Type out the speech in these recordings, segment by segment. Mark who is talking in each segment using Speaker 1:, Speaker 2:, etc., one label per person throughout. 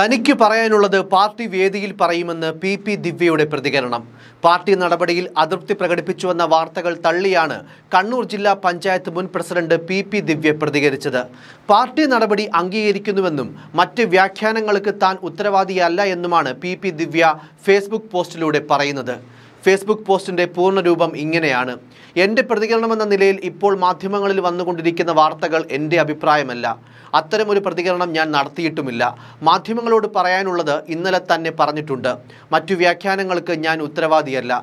Speaker 1: തനിക്ക് പറയാനുള്ളത് പാർട്ടി വേദിയിൽ പറയുമെന്ന് പി പി ദിവ്യയുടെ പ്രതികരണം പാർട്ടി നടപടിയിൽ അതൃപ്തി പ്രകടിപ്പിച്ചുവെന്ന വാർത്തകൾ തള്ളിയാണ് കണ്ണൂർ ജില്ലാ പഞ്ചായത്ത് മുൻ പ്രസിഡന്റ് പി പി ദിവ്യ പ്രതികരിച്ചത് പാർട്ടി നടപടി അംഗീകരിക്കുന്നുവെന്നും മറ്റ് വ്യാഖ്യാനങ്ങൾക്ക് താൻ ഉത്തരവാദിയല്ല എന്നുമാണ് പി പി ദിവ്യ ഫേസ്ബുക്ക് പോസ്റ്റിലൂടെ പറയുന്നത് ഫേസ്ബുക്ക് പോസ്റ്റിൻ്റെ പൂർണ്ണരൂപം ഇങ്ങനെയാണ് എൻ്റെ പ്രതികരണമെന്ന നിലയിൽ ഇപ്പോൾ മാധ്യമങ്ങളിൽ വന്നുകൊണ്ടിരിക്കുന്ന വാർത്തകൾ എൻ്റെ അഭിപ്രായമല്ല അത്തരമൊരു പ്രതികരണം ഞാൻ നടത്തിയിട്ടുമില്ല മാധ്യമങ്ങളോട് പറയാനുള്ളത് ഇന്നലെ തന്നെ പറഞ്ഞിട്ടുണ്ട് മറ്റു വ്യാഖ്യാനങ്ങൾക്ക് ഞാൻ ഉത്തരവാദിയല്ല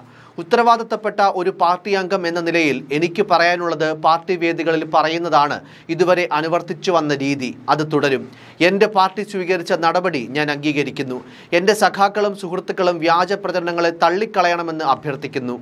Speaker 1: ഉത്തരവാദിത്തപ്പെട്ട ഒരു പാർട്ടി അംഗം എന്ന നിലയിൽ എനിക്ക് പറയാനുള്ളത് പാർട്ടി വേദികളിൽ പറയുന്നതാണ് ഇതുവരെ അനുവർത്തിച്ചു വന്ന രീതി അത് തുടരും എൻ്റെ പാർട്ടി സ്വീകരിച്ച നടപടി ഞാൻ അംഗീകരിക്കുന്നു എൻ്റെ സഖാക്കളും സുഹൃത്തുക്കളും വ്യാജ പ്രചരണങ്ങളെ തള്ളിക്കളയണമെന്ന് അഭ്യർത്ഥിക്കുന്നു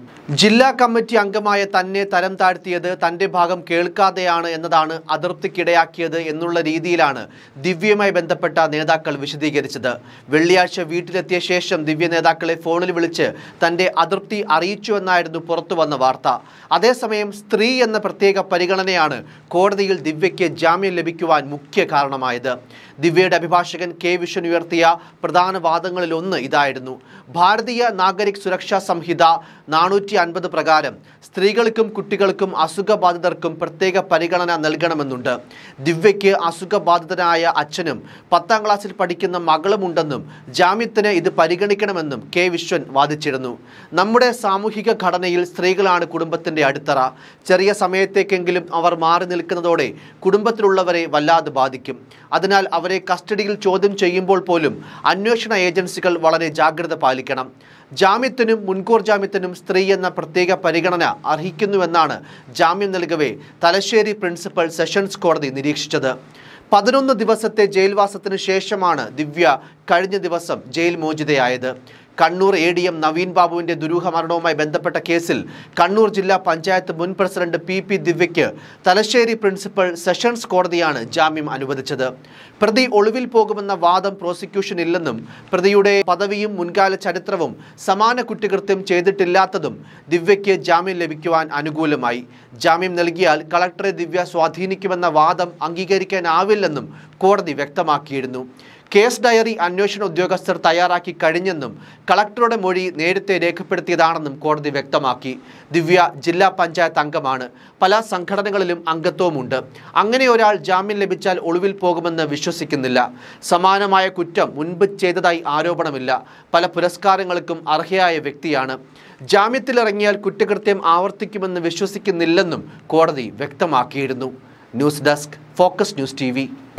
Speaker 1: ജില്ലാ കമ്മിറ്റി അംഗമായ തന്നെ തരം താഴ്ത്തിയത് തൻ്റെ ഭാഗം കേൾക്കാതെയാണ് എന്നതാണ് അതൃപ്തിക്കിടയാക്കിയത് എന്നുള്ള രീതിയിലാണ് ദിവ്യയുമായി ബന്ധപ്പെട്ട നേതാക്കൾ വിശദീകരിച്ചത് വെള്ളിയാഴ്ച വീട്ടിലെത്തിയ ശേഷം ദിവ്യ നേതാക്കളെ ഫോണിൽ വിളിച്ച് തൻ്റെ അതൃപ്തി അറിയിച്ചു അറിയിച്ചു എന്നായിരുന്നു പുറത്തു വന്ന വാർത്ത അതേസമയം സ്ത്രീ എന്ന പ്രത്യേക പരിഗണനയാണ് കോടതിയിൽ ദിവ്യയ്ക്ക് ജാമ്യം ലഭിക്കുവാൻ മുഖ്യ കാരണമായത് ദിവ്യയുടെ അഭിഭാഷകൻ കെ വിഷൻ ഉയർത്തിയ പ്രധാന വാദങ്ങളിൽ ഒന്ന് ഇതായിരുന്നു ഭാരതീയ നാഗരിക് സുരക്ഷാ സംഹിത നാനൂറ്റി അൻപത് പ്രകാരം സ്ത്രീകൾക്കും കുട്ടികൾക്കും അസുഖബാധിതർക്കും പ്രത്യേക പരിഗണന നൽകണമെന്നുണ്ട് ദിവ്യയ്ക്ക് അസുഖബാധിതനായ അച്ഛനും പത്താം ക്ലാസ്സിൽ പഠിക്കുന്ന മകളുമുണ്ടെന്നും ജാമ്യത്തിന് ഇത് പരിഗണിക്കണമെന്നും കെ വിശ്വൻ വാദിച്ചിരുന്നു നമ്മുടെ സാ സാമൂഹിക ഘടനയിൽ സ്ത്രീകളാണ് കുടുംബത്തിന്റെ അടിത്തറ ചെറിയ സമയത്തേക്കെങ്കിലും അവർ മാറി നിൽക്കുന്നതോടെ കുടുംബത്തിലുള്ളവരെ വല്ലാതെ ബാധിക്കും അതിനാൽ അവരെ കസ്റ്റഡിയിൽ ചോദ്യം ചെയ്യുമ്പോൾ പോലും അന്വേഷണ ഏജൻസികൾ വളരെ ജാഗ്രത പാലിക്കണം ജാമ്യത്തിനും മുൻകൂർ ജാമ്യത്തിനും സ്ത്രീ എന്ന പ്രത്യേക പരിഗണന അർഹിക്കുന്നുവെന്നാണ് ജാമ്യം നൽകവേ തലശ്ശേരി പ്രിൻസിപ്പൽ സെഷൻസ് കോടതി നിരീക്ഷിച്ചത് പതിനൊന്ന് ദിവസത്തെ ജയിൽവാസത്തിന് ശേഷമാണ് ദിവ്യ കഴിഞ്ഞ ദിവസം ജയിൽ മോചിതയായത് Kannur A D M Naveen ബാബുവിന്റെ ദുരൂഹ മരണവുമായി ബന്ധപ്പെട്ട കേസിൽ കണ്ണൂർ ജില്ലാ പഞ്ചായത്ത് മുൻ പ്രസിഡന്റ് പി പി ദിവ്യയ്ക്ക് തലശ്ശേരി പ്രിൻസിപ്പൽ സെഷൻസ് കോടതിയാണ് ജാമ്യം അനുവദിച്ചത് പ്രതി ഒളിവിൽ പോകുമെന്ന വാദം പ്രോസിക്യൂഷൻ ഇല്ലെന്നും പ്രതിയുടെ പദവിയും മുൻകാല ചരിത്രവും സമാന കുറ്റകൃത്യം ചെയ്തിട്ടില്ലാത്തതും ദിവ്യയ്ക്ക് ജാമ്യം ലഭിക്കുവാൻ അനുകൂലമായി ജാമ്യം നൽകിയാൽ കളക്ടറെ ദിവ്യ സ്വാധീനിക്കുമെന്ന വാദം അംഗീകരിക്കാനാവില്ലെന്നും കോടതി വ്യക്തമാക്കിയിരുന്നു കേസ് ഡയറി അന്വേഷണ ഉദ്യോഗസ്ഥർ തയ്യാറാക്കി കഴിഞ്ഞെന്നും കളക്ടറുടെ മൊഴി നേരത്തെ രേഖപ്പെടുത്തിയതാണെന്നും കോടതി വ്യക്തമാക്കി ദിവ്യ ജില്ലാ പഞ്ചായത്ത് അംഗമാണ് പല സംഘടനകളിലും അംഗത്വമുണ്ട് അങ്ങനെ ഒരാൾ ജാമ്യം ലഭിച്ചാൽ ഒളിവിൽ പോകുമെന്ന് വിശ്വസിക്കുന്നില്ല സമാനമായ കുറ്റം മുൻപ് ചെയ്തതായി ആരോപണമില്ല പല പുരസ്കാരങ്ങൾക്കും അർഹയായ വ്യക്തിയാണ് ജാമ്യത്തിലിറങ്ങിയാൽ കുറ്റകൃത്യം ആവർത്തിക്കുമെന്ന് വിശ്വസിക്കുന്നില്ലെന്നും കോടതി വ്യക്തമാക്കിയിരുന്നു news desk focus news T